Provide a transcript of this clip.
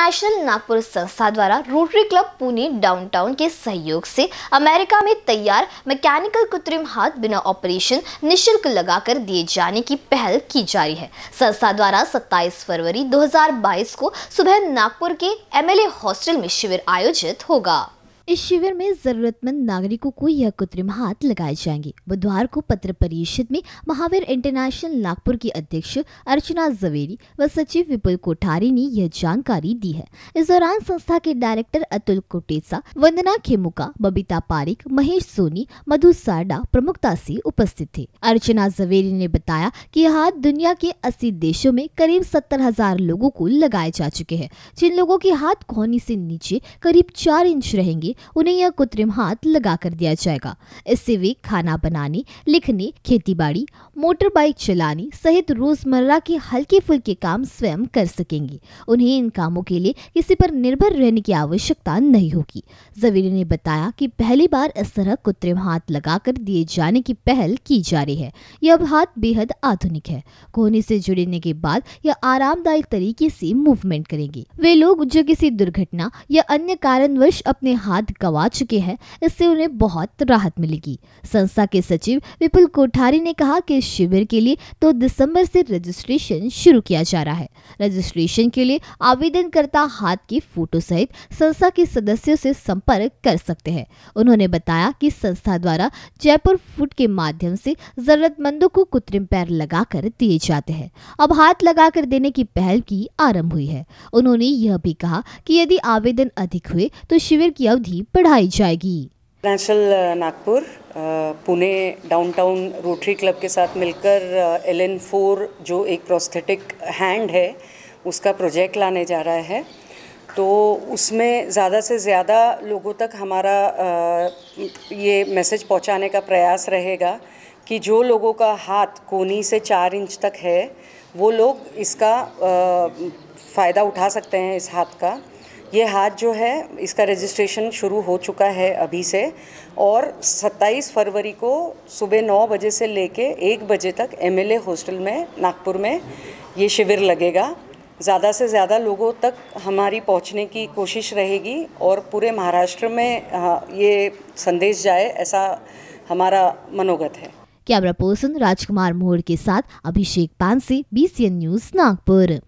international Nagpur संस्था द्वारा rotary club Pune downtown के सहयोग से अमेरिका में तैयार मैकेनिकल कृत्रिम हाथ बिना ऑपरेशन निशुल्क लगाकर दिए जाने की पहल की जा रही है संस्था द्वारा 27 फरवरी 2022 को सुबह नागपुर के एमएलए हॉस्टल में शिविर आयोजित होगा इस शिविर में जरूरतमंद नागरिकों को यह कृत्रिम हाथ लगाए जाएंगे बुधवार को पत्र परिषद में महावीर इंटरनेशनल नागपुर की अध्यक्ष अर्चना जवेरी व सचिव विपुल कोठारी ने यह जानकारी दी है इस दौरान संस्था के डायरेक्टर अतुल कोटेसा वंदना खेमुका बबीता पारिक महेश सोनी मधु सारडा प्रमुखता से उपस्थित थे अर्चना जवेरी ने बताया की हाथ दुनिया के अस्सी देशों में करीब सत्तर हजार को लगाए जा चुके हैं जिन लोगों के हाथ कोहनी से नीचे करीब चार इंच रहेंगे उन्हें यह कृत्रिम हाथ लगा कर दिया जाएगा इससे वे खाना बनाने लिखने खेतीबाड़ी मोटर बाइक चलाने सहित रोजमर्रा के हल्के फुल्के काम स्वयं कर सकेंगे उन्हें इन कामों के लिए किसी पर निर्भर रहने की आवश्यकता नहीं होगी जवेरी ने बताया की पहली बार इस तरह कृत्रिम हाथ लगाकर दिए जाने की पहल की जा रही है यह अब हाथ बेहद आधुनिक है कोहनी से जुड़ने के बाद यह आरामदायक तरीके से मूवमेंट करेंगे वे लोग जो किसी दुर्घटना या अन्य कारणवश अपने हाथ गंवा चुके हैं इससे उन्हें बहुत राहत मिलेगी संस्था के सचिव विपुल कोठारी ने कहा कि शिविर के लिए तो दिसंबर से रजिस्ट्रेशन शुरू किया जा रहा है रजिस्ट्रेशन के लिए आवेदनकर्ता हाथ की फोटो सहित संस्था के सदस्यों से संपर्क कर सकते हैं उन्होंने बताया कि संस्था द्वारा जयपुर फूड के माध्यम से जरूरतमंदों को कृत्रिम पैर लगाकर दिए जाते हैं अब हाथ लगाकर देने की पहल की आरंभ हुई है उन्होंने यह भी कहा कि यदि आवेदन अधिक हुए तो शिविर की अवधि भी बढ़ाई जाएगी national uh, Nagpur uh, Pune downtown rotary club के साथ मिलकर एल एन फोर जो एक प्रोस्थेटिक हैंड है उसका प्रोजेक्ट लाने जा रहा है तो उसमें ज़्यादा से ज़्यादा लोगों तक हमारा uh, ये मैसेज पहुंचाने का प्रयास रहेगा कि जो लोगों का हाथ कोनी से चार इंच तक है वो लोग इसका फ़ायदा उठा सकते हैं इस हाथ का ये हाथ जो है इसका रजिस्ट्रेशन शुरू हो चुका है अभी से और 27 फरवरी को सुबह 9 बजे से लेके 1 बजे तक एमएलए हॉस्टल में नागपुर में ये शिविर लगेगा ज़्यादा से ज़्यादा लोगों तक हमारी पहुंचने की कोशिश रहेगी और पूरे महाराष्ट्र में ये संदेश जाए ऐसा हमारा मनोगत है कैमरा पर्सन राजकुमार मोहर के साथ अभिषेक पानसे बीसीएन न्यूज़ नागपुर